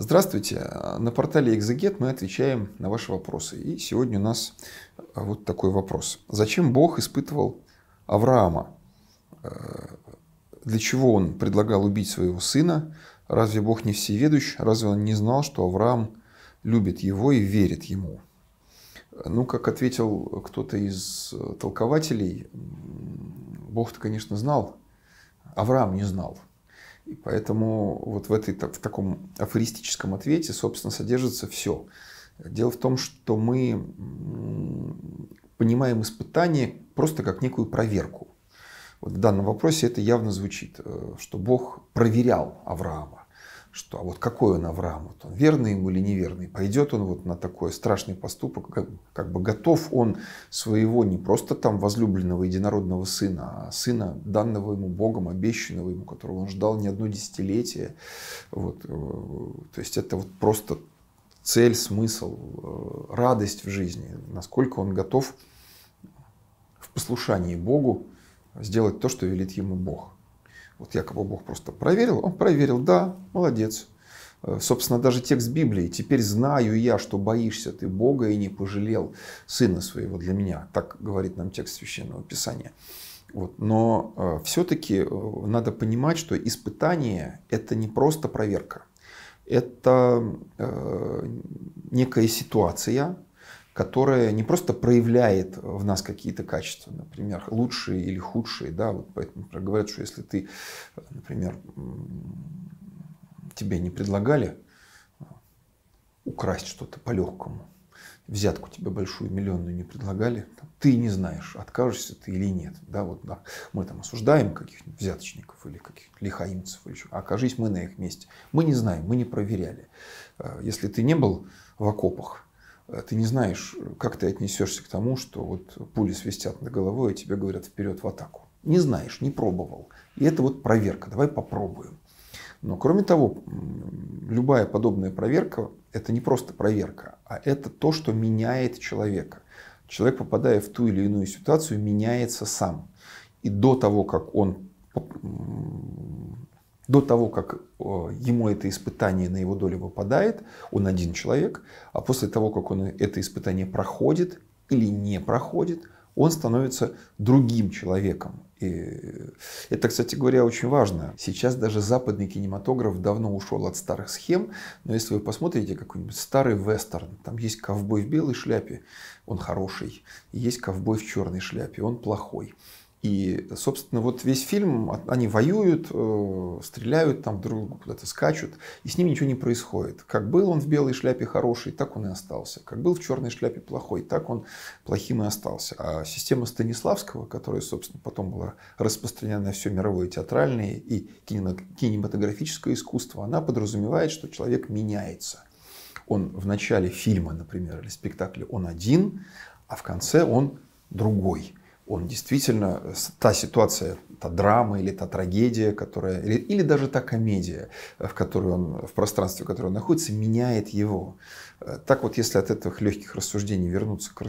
Здравствуйте. На портале Exeget мы отвечаем на ваши вопросы. И сегодня у нас э, вот такой вопрос. Зачем Бог испытывал Авраама? Э, для чего он предлагал убить своего сына? Разве Бог не всеведущ? Разве он не знал, что Авраам любит его и верит ему? Ну, как ответил кто-то из э, толкователей, Бог-то, конечно, знал, Авраам не знал – и поэтому вот в, этой, в таком афористическом ответе, собственно, содержится все. Дело в том, что мы понимаем испытание просто как некую проверку. Вот в данном вопросе это явно звучит, э, что Бог проверял Авраама что а вот какой он Авраам, вот он верный ему или неверный, пойдет он вот на такой страшный поступок, как, как бы готов он своего не просто там возлюбленного единородного сына, а сына данного ему Богом, обещанного ему, которого он ждал не одно десятилетие. Вот, э, то есть это вот просто цель, смысл, э, радость в жизни, насколько он готов в послушании Богу сделать то, что велит ему Бог. Вот якобы Бог просто проверил. Он проверил, да, молодец. Э, собственно, даже текст Библии. «Теперь знаю я, что боишься ты Бога и не пожалел сына своего для меня». Так говорит нам текст Священного Писания. Вот. Но э, все-таки э, надо понимать, что испытание – это не просто проверка. Это некая ситуация, которое не просто проявляет в нас какие-то качества, например, лучшие или худшие, да, вот поэтому говорят, что если ты, например, тебе не предлагали а, украсть что-то по-легкому, взятку тебе большую миллионную не предлагали, ты не знаешь, откажешься ты или нет. Да, вот, да. Мы там осуждаем каких-нибудь взяточников или каких-нибудь лихаимцев, или еще. а окажись мы на их месте. Мы не знаем, мы не проверяли. А, если ты не был в окопах, а ты не знаешь, как ты отнесешься к тому, что вот пули свистят над головой, и тебе говорят вперед в атаку. Не знаешь, не пробовал. И это вот проверка. Давай попробуем. Но кроме того, любая подобная проверка – это не просто проверка, а это то, что меняет человека. Человек, попадая в ту или иную ситуацию, меняется сам. И до того, как он до того, как э, ему это испытание на его долю выпадает, он один человек, а после того, как он это испытание проходит или не проходит, он становится другим человеком. И это, кстати говоря, очень важно. Сейчас даже западный кинематограф давно ушел от старых схем, но если вы посмотрите какой-нибудь старый вестерн, там есть ковбой в белой шляпе, он хороший, есть ковбой в черной шляпе, он плохой. И, собственно, вот весь фильм, а, они воюют, э, стреляют там друг куда-то скачут, и с ним ничего не происходит. Как был он в белой шляпе хороший, так он и остался. Как был в черной шляпе плохой, так он плохим и остался. А система Станиславского, которая, собственно, потом была распространена на все мировое театральное и кинематографическое искусство, она подразумевает, что человек меняется. Он в начале фильма, например, или спектакля, он один, а в конце он другой он действительно, э, та ситуация, та драма или та трагедия, которая, или, или даже та комедия, э, в которой он, в пространстве, в котором он находится, меняет его. Э, так вот, если от этих легких рассуждений вернуться к,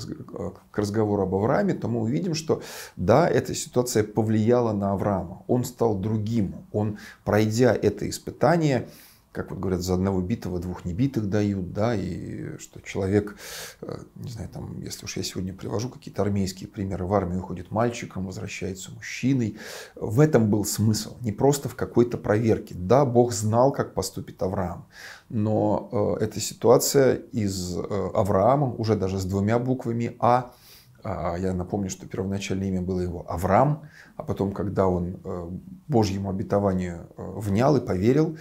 разговору об Аврааме, то мы увидим, что да, эта ситуация повлияла на Авраама. Он стал другим. Он, пройдя это испытание, как вот говорят, за одного битого двух небитых дают, да, и что человек, э, не знаю, там, если уж я сегодня привожу какие-то армейские примеры, в армию уходит мальчиком, возвращается мужчиной. В этом был смысл, не просто в какой-то проверке. Да, Бог знал, как поступит Авраам, но э, эта ситуация из э, Авраама, уже даже с двумя буквами «А», «А», я напомню, что первоначальное имя было его Авраам, а потом, когда он Божьему обетованию внял и поверил,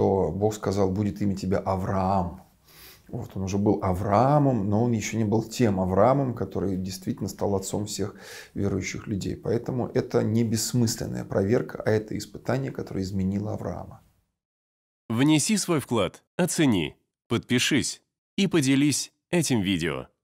что Бог сказал, будет имя тебя Авраам. Вот, он уже был Авраамом, но он еще не был тем Авраамом, который действительно стал отцом всех верующих людей. Поэтому это не бессмысленная проверка, а это испытание, которое изменило Авраама. Внеси свой вклад, оцени, подпишись и поделись этим видео.